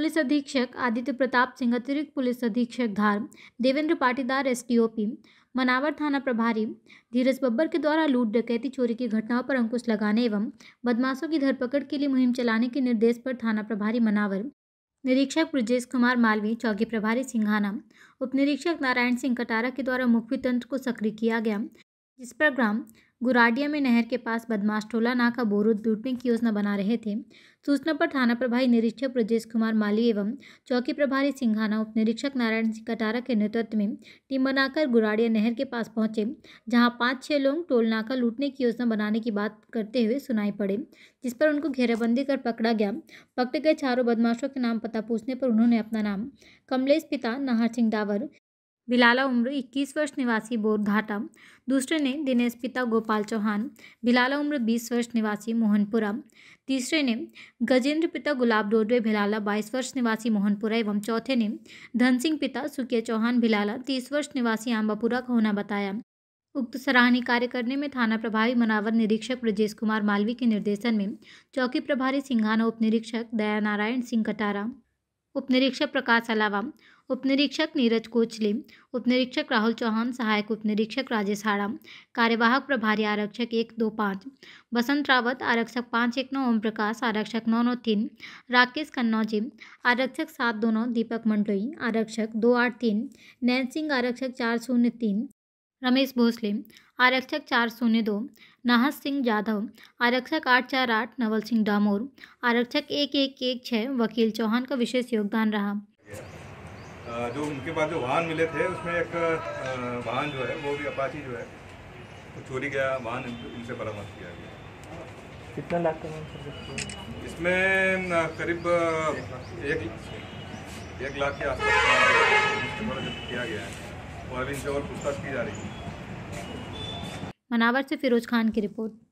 police अधीक्षक आदित्य प्रताप सिंह अतिरिक्त police अधीक्षक धार देवेंद्र पाटीदार एस मनावर थाना प्रभारी धीरज बब्बर के द्वारा लूट डकैती चोरी की घटनाओं पर अंकुश लगाने एवं बदमाशों की धरपकड़ के लिए मुहिम चलाने के निर्देश पर थाना प्रभारी मनावर निरीक्षक ब्रजेश कुमार मालवी चौकी प्रभारी सिंघाना उप निरीक्षक नारायण सिंह कटारा के द्वारा मुख्य तंत्र को सक्रिय किया गया जिस पर ग्राम गुराडिया में नहर के पास बदमाश टोला नाका बोरूद लूटने की योजना बना रहे थे सूचना पर थाना प्रभारी निरीक्षक ब्रजेश कुमार माली एवं चौकी प्रभारी सिंघाना उप निरीक्षक नारायण सिंह कटारा के नेतृत्व में टीम बनाकर गुराडिया नहर के पास पहुंचे जहां पाँच छह लोग टोल नाका लूटने की योजना बनाने की बात करते हुए सुनाई पड़े जिस पर उनको घेराबंदी कर पकड़ा गया पकड़े गए चारों बदमाशों के नाम पता पूछने पर उन्होंने अपना नाम कमलेश पिता नाहर सिंह डावर भिलाला उम्र 21 वर्ष निवासी बोरघाटा दूसरे ने दिनेश पिता गोपाल चौहान भिलाला उम्र 20 वर्ष निवासी मोहनपुरा तीसरे ने गजेंद्र पिता गुलाब डोडवे भिलाला 22 वर्ष निवासी मोहनपुरा एवं चौथे ने धन सिंह पिता सुकिया चौहान भिलाला 30 वर्ष निवासी आम्बापुरा का होना बताया उक्त सराहनीय कार्य करने में थाना प्रभारी मनावर निरीक्षक ब्रजेश कुमार मालवी के निर्देशन में चौकी प्रभारी सिंघाना उप निरीक्षक दया नारायण सिंह कटारा उपनिरीक्षक प्रकाश अलावा उपनिरीक्षक नीरज कोचले उपनिरीक्षक राहुल चौहान सहायक उपनिरीक्षक राजेश हाड़ा कार्यवाहक प्रभारी आरक्षक एक दो पाँच बसंत रावत आरक्षक पाँच एक नौ ओम प्रकाश आरक्षक नौ नौ तीन राकेश कन्नौजी आरक्षक सात दो नौ दीपक मंडोई आरक्षक दो आठ तीन नैन सिंह आरक्षक चार शून्य तीन रमेश भोसले आरक्षक चार शून्य दो नाहस सिंह जाधव आरक्षक आठ चार आठ नवल सिंह डामोर आरक्षक एक एक एक छः वकील चौहान का विशेष योगदान रहा जो उनके पास जो वाहन मिले थे उसमें एक वाहन जो है वो भी अपाची जो है वो चोरी गया वाहन इनसे बरामद किया गया कितना लाख का इसमें करीब एक एक लाख के आसपास किया गया है और अरविंद से और पूछताछ की जा रही है मनावर से फिरोज खान की रिपोर्ट